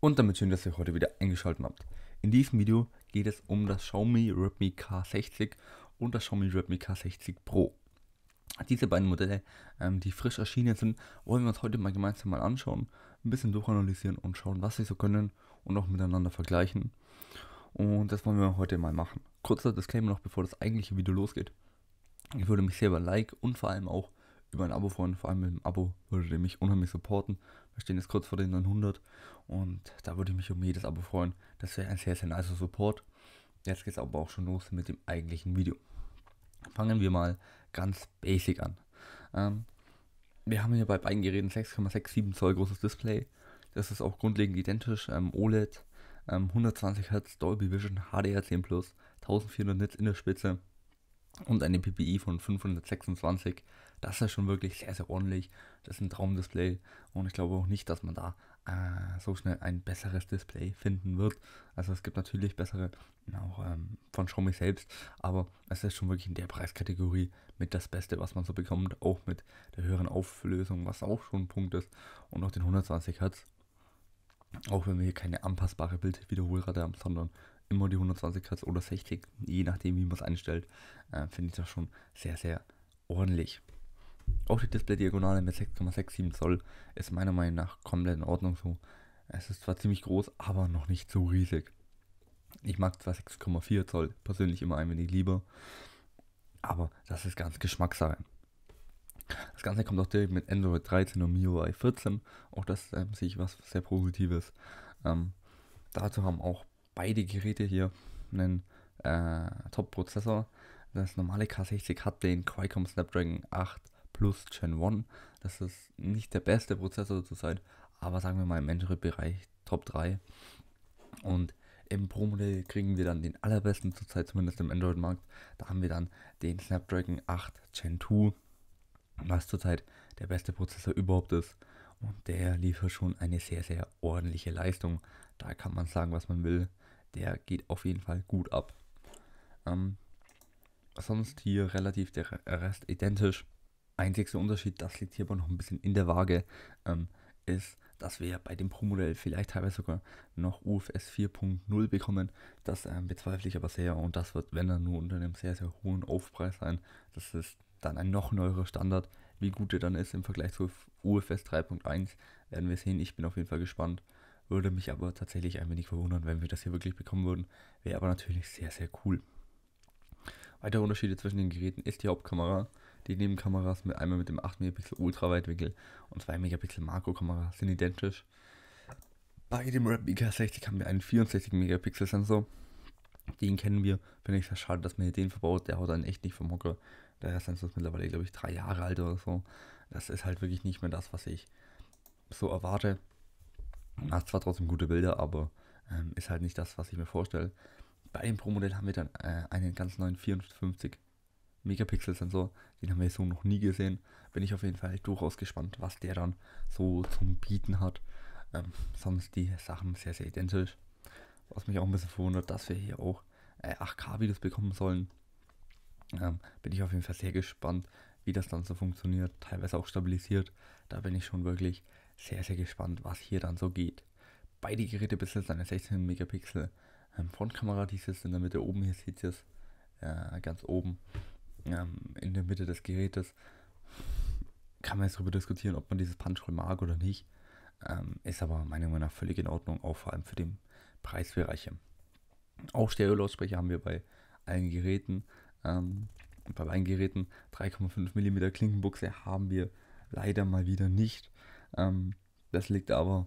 Und damit schön, dass ihr heute wieder eingeschaltet habt. In diesem Video geht es um das Xiaomi Redmi K60 und das Xiaomi Redmi K60 Pro. Diese beiden Modelle, ähm, die frisch erschienen sind, wollen wir uns heute mal gemeinsam mal anschauen, ein bisschen durchanalysieren und schauen, was sie so können und auch miteinander vergleichen. Und das wollen wir heute mal machen. Kurzer Disclaimer noch, bevor das eigentliche Video losgeht. Ich würde mich sehr über Like und vor allem auch über ein Abo freuen. Vor allem mit dem Abo würdet ihr mich unheimlich supporten. Wir stehen jetzt kurz vor den 900 und da würde ich mich um jedes Abo freuen. Das wäre ein sehr, sehr nicer Support. Jetzt geht es aber auch schon los mit dem eigentlichen Video. Fangen wir mal ganz basic an. Ähm, wir haben hier bei beiden Geräten 6,67 Zoll großes Display. Das ist auch grundlegend identisch. Ähm, OLED, ähm, 120 Hz, Dolby Vision, HDR10+, Plus, 1400 Nits in der Spitze und eine PPI von 526. Das ist schon wirklich sehr, sehr ordentlich. Das ist ein Traumdisplay und ich glaube auch nicht, dass man da äh, so schnell ein besseres Display finden wird. Also es gibt natürlich bessere, auch ähm, von Xiaomi selbst, aber es ist schon wirklich in der Preiskategorie mit das Beste, was man so bekommt. Auch mit der höheren Auflösung, was auch schon ein Punkt ist und auch den 120 Hertz. Auch wenn wir hier keine anpassbare Bildwiederholrate haben, sondern immer die 120 Hertz oder 60, je nachdem, wie man es einstellt, äh, finde ich das schon sehr, sehr ordentlich. Auch die Display-Diagonale mit 6,67 Zoll ist meiner Meinung nach komplett in Ordnung so. Es ist zwar ziemlich groß, aber noch nicht so riesig. Ich mag zwar 6,4 Zoll persönlich immer ein wenig lieber, aber das ist ganz Geschmackssache. Das Ganze kommt auch direkt mit Android 13 und MIUI 14. Auch das ist ähm, sehe was sehr Positives. Ähm, dazu haben auch beide Geräte hier einen äh, Top-Prozessor. Das normale K60 hat den Qualcomm Snapdragon 8 Plus Gen 1. Das ist nicht der beste Prozessor zurzeit, aber sagen wir mal im Android-Bereich Top 3. Und im Pro-Modell kriegen wir dann den allerbesten zurzeit, zumindest im Android-Markt. Da haben wir dann den Snapdragon 8 Gen 2, was zurzeit der beste Prozessor überhaupt ist. Und der liefert schon eine sehr, sehr ordentliche Leistung. Da kann man sagen, was man will der geht auf jeden Fall gut ab. Ähm, sonst hier relativ der äh, Rest identisch. Einziger Unterschied, das liegt hier aber noch ein bisschen in der Waage, ähm, ist, dass wir bei dem Pro-Modell vielleicht teilweise sogar noch UFS 4.0 bekommen. Das ähm, bezweifle ich aber sehr und das wird, wenn dann nur unter einem sehr, sehr hohen Aufpreis sein. Das ist dann ein noch neuerer Standard. Wie gut der dann ist im Vergleich zu UFS 3.1 werden wir sehen. Ich bin auf jeden Fall gespannt. Würde mich aber tatsächlich ein wenig verwundern, wenn wir das hier wirklich bekommen würden. Wäre aber natürlich sehr, sehr cool. Weitere Unterschiede zwischen den Geräten ist die Hauptkamera. Die Nebenkameras mit einmal mit dem 8 Megapixel Ultraweitwinkel und 2 Megapixel Makrokamera sind identisch. Bei dem Red BK60 haben wir einen 64 Megapixel Sensor. Den kennen wir. Finde ich sehr schade, dass man hier den verbaut. Der haut einen echt nicht vom Hocker. Der Sensor ist mittlerweile, glaube ich, drei Jahre alt oder so. Das ist halt wirklich nicht mehr das, was ich so erwarte. Hast zwar trotzdem gute Bilder, aber ähm, ist halt nicht das, was ich mir vorstelle. Bei dem Pro-Modell haben wir dann äh, einen ganz neuen 54 Megapixel Sensor. Den haben wir so noch nie gesehen. Bin ich auf jeden Fall durchaus gespannt, was der dann so zum Bieten hat. Ähm, sonst die Sachen sehr, sehr identisch. Was mich auch ein bisschen verwundert, dass wir hier auch äh, 8K-Videos bekommen sollen. Ähm, bin ich auf jeden Fall sehr gespannt, wie das dann so funktioniert. Teilweise auch stabilisiert. Da bin ich schon wirklich sehr, sehr gespannt, was hier dann so geht. Beide Geräte besitzen eine 16 Megapixel ähm, Frontkamera, die sitzt in der Mitte oben, hier seht ihr es, äh, ganz oben ähm, in der Mitte des Gerätes. Kann man jetzt darüber diskutieren, ob man dieses Punch-Roll mag oder nicht. Ähm, ist aber meiner Meinung nach völlig in Ordnung, auch vor allem für den Preisbereich. Auch Stereo-Lautsprecher haben wir bei allen Geräten. Ähm, bei beiden Geräten 3,5 mm Klinkenbuchse haben wir leider mal wieder nicht. Ähm, das liegt aber,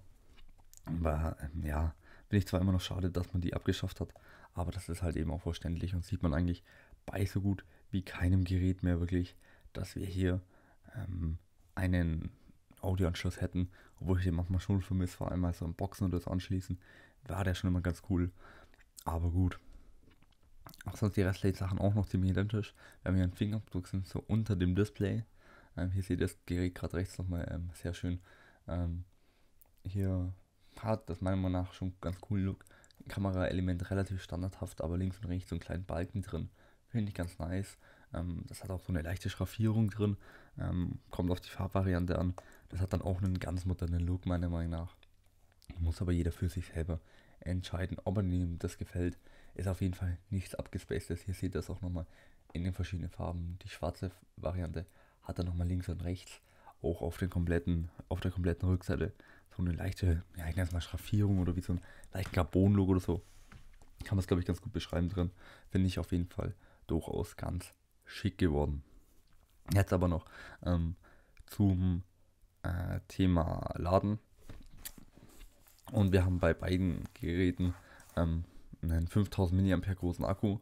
bei, ähm, ja, bin ich zwar immer noch schade, dass man die abgeschafft hat, aber das ist halt eben auch verständlich und sieht man eigentlich bei so gut wie keinem Gerät mehr wirklich, dass wir hier ähm, einen Audioanschluss hätten, obwohl ich den manchmal schon vermisse, vor allem als so ein Boxen und das anschließen, war der schon immer ganz cool. Aber gut. Auch sonst die restlichen Sachen auch noch ziemlich identisch. Wir haben hier einen Fingerabdrucksensor unter dem Display, ähm, hier seht ihr das Gerät gerade rechts nochmal ähm, sehr schön. Ähm, hier hat das meiner Meinung nach schon ganz coolen Look. Kameraelement relativ standardhaft, aber links und rechts so einen kleinen Balken drin. Finde ich ganz nice. Ähm, das hat auch so eine leichte Schraffierung drin. Ähm, kommt auf die Farbvariante an. Das hat dann auch einen ganz modernen Look, meiner Meinung nach. Muss aber jeder für sich selber entscheiden, ob er ihm das gefällt. Ist auf jeden Fall nichts abgespacedes. Hier seht ihr das auch nochmal in den verschiedenen Farben. Die schwarze Variante hat er nochmal links und rechts auch auf, den kompletten, auf der kompletten Rückseite so eine leichte, ja, ich nenne es mal Schraffierung oder wie so ein leichten Carbon-Logo oder so. Kann man es, glaube ich, ganz gut beschreiben drin. Finde ich auf jeden Fall durchaus ganz schick geworden. Jetzt aber noch ähm, zum äh, Thema Laden. Und wir haben bei beiden Geräten ähm, einen 5000 mAh großen Akku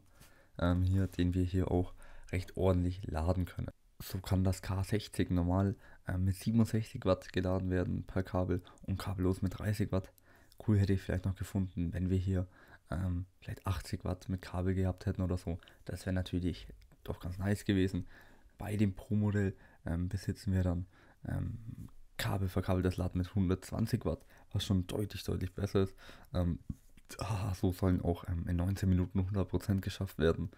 ähm, hier, den wir hier auch recht ordentlich laden können. So kann das K60 normal äh, mit 67 Watt geladen werden per Kabel und kabellos mit 30 Watt. Cool hätte ich vielleicht noch gefunden, wenn wir hier ähm, vielleicht 80 Watt mit Kabel gehabt hätten oder so. Das wäre natürlich doch ganz nice gewesen. Bei dem Pro-Modell ähm, besitzen wir dann ähm, Kabel verkabeltes Laden mit 120 Watt, was schon deutlich, deutlich besser ist. Ähm, ah, so sollen auch ähm, in 19 Minuten 100% geschafft werden.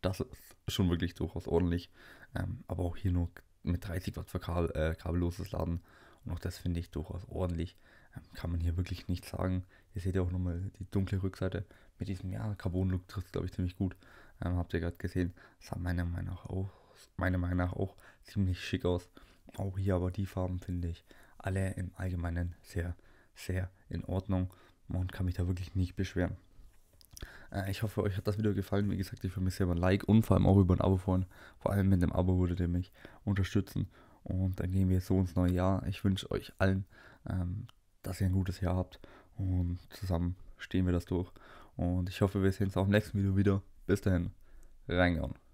Das ist schon wirklich durchaus ordentlich. Ähm, aber auch hier nur mit 30 Watt für Kabel, äh, kabelloses Laden. Und auch das finde ich durchaus ordentlich. Ähm, kann man hier wirklich nicht sagen. Ihr seht ja auch nochmal die dunkle Rückseite mit diesem ja, Carbon-Look trifft glaube ich ziemlich gut. Ähm, habt ihr gerade gesehen. sah meiner Meinung nach auch, meiner Meinung nach auch ziemlich schick aus. Auch hier aber die Farben finde ich alle im Allgemeinen sehr, sehr in Ordnung und kann mich da wirklich nicht beschweren. Äh, ich hoffe, euch hat das Video gefallen. Wie gesagt, ich würde mich sehr über ein Like und vor allem auch über ein Abo freuen. Vor allem mit dem Abo würdet ihr mich unterstützen. Und dann gehen wir so ins neue Jahr. Ich wünsche euch allen, ähm, dass ihr ein gutes Jahr habt. Und zusammen stehen wir das durch. Und ich hoffe, wir sehen uns auch im nächsten Video wieder. Bis dahin, reingehauen.